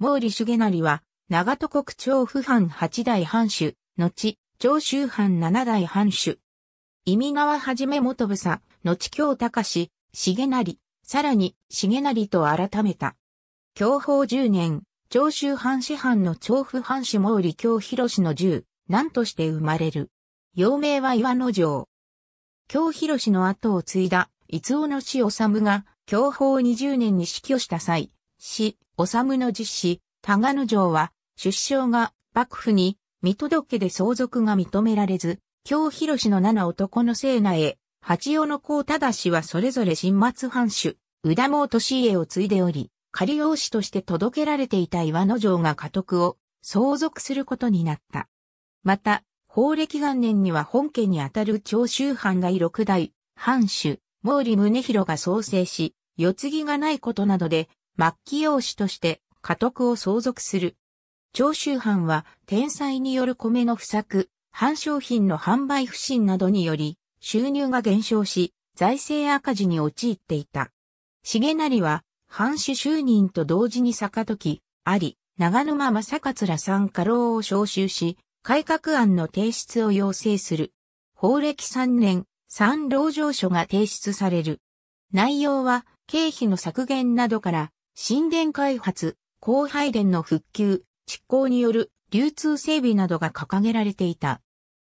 毛利重成は、長戸国長府藩八代藩主、後、長州藩七代藩主。意味川はじめ元房、後京隆、重成、さらに、重成と改めた。享保十年、長州藩市藩の長府藩主毛利京広の十、何として生まれる。幼名は岩野城。京広の後を継いだ、伊尾の死治が、享保二十年に死去した際、死、治の実子、賀野城は、出生が幕府に、見届けで相続が認められず、京広氏の七男の聖奈へ、八尾の子忠氏はそれぞれ新末藩主、宇田毛利家を継いでおり、仮王子として届けられていた岩野城が家督を相続することになった。また、法暦元年には本家にあたる長州藩が六代、藩主、毛利宗広が創生し、世継ぎがないことなどで、末期養子として家督を相続する。長州藩は天災による米の不作、藩商品の販売不振などにより収入が減少し財政赤字に陥っていた。重成は藩主就任と同時に坂時、あり、長沼正勝さ三家老を召集し、改革案の提出を要請する。法暦3年、三老上書が提出される。内容は、経費の削減などから、神殿開発、広廃電の復旧、執行による流通整備などが掲げられていた。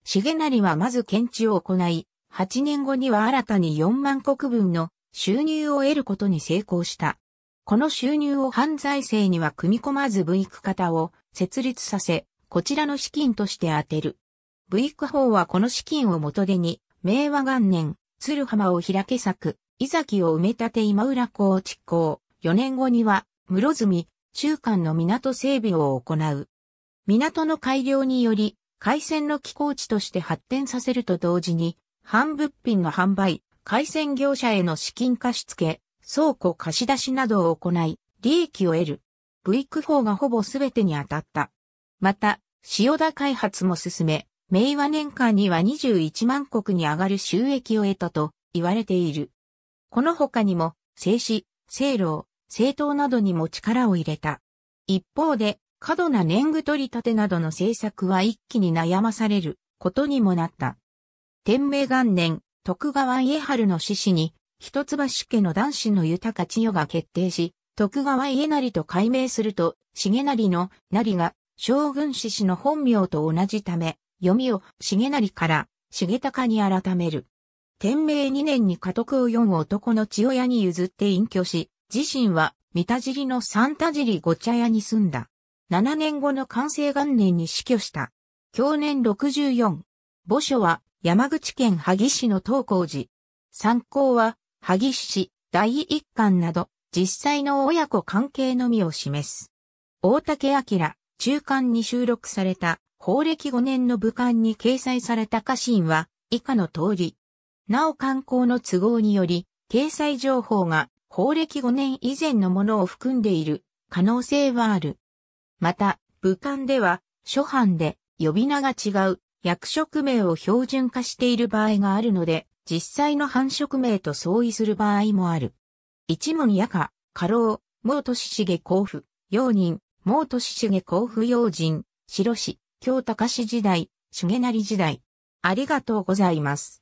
重成はまず検知を行い、8年後には新たに4万国分の収入を得ることに成功した。この収入を犯罪性には組み込まずブイク型を設立させ、こちらの資金として当てる。ブイク法はこの資金を元手に、明和元年、鶴浜を開け作、伊崎を埋め立て今浦港を築行。4年後には、室積、中間の港整備を行う。港の改良により、海鮮の寄港地として発展させると同時に、半物品の販売、海鮮業者への資金貸し付け、倉庫貸し出しなどを行い、利益を得る。V ク法がほぼ全てに当たった。また、塩田開発も進め、明和年間には21万国に上がる収益を得たと言われている。この他にも、静止、製炉、政党などにも力を入れた。一方で、過度な年貢取り立てなどの政策は一気に悩まされることにもなった。天明元年、徳川家春の志士に、一橋家の男子の豊か千代が決定し、徳川家成と改名すると、重成の成が将軍志士の本名と同じため、読みを重成から重高に改める。天明二年に家督を読む男の千代屋に譲って隠居し、自身は三田尻の三田尻ご茶屋に住んだ。7年後の完成元年に死去した。享年64。墓所は山口県萩市の東光寺。参考は萩市第一巻など実際の親子関係のみを示す。大竹明中間に収録された法暦5年の武漢に掲載された家臣は以下の通り。なお観光の都合により、掲載情報が公暦5年以前のものを含んでいる可能性はある。また、武漢では、諸藩で呼び名が違う役職名を標準化している場合があるので、実際の繁殖名と相違する場合もある。一門やか、過労、毛都市重甲府、用人、毛都市重甲府用人、白市、京高市時代、重成時代。ありがとうございます。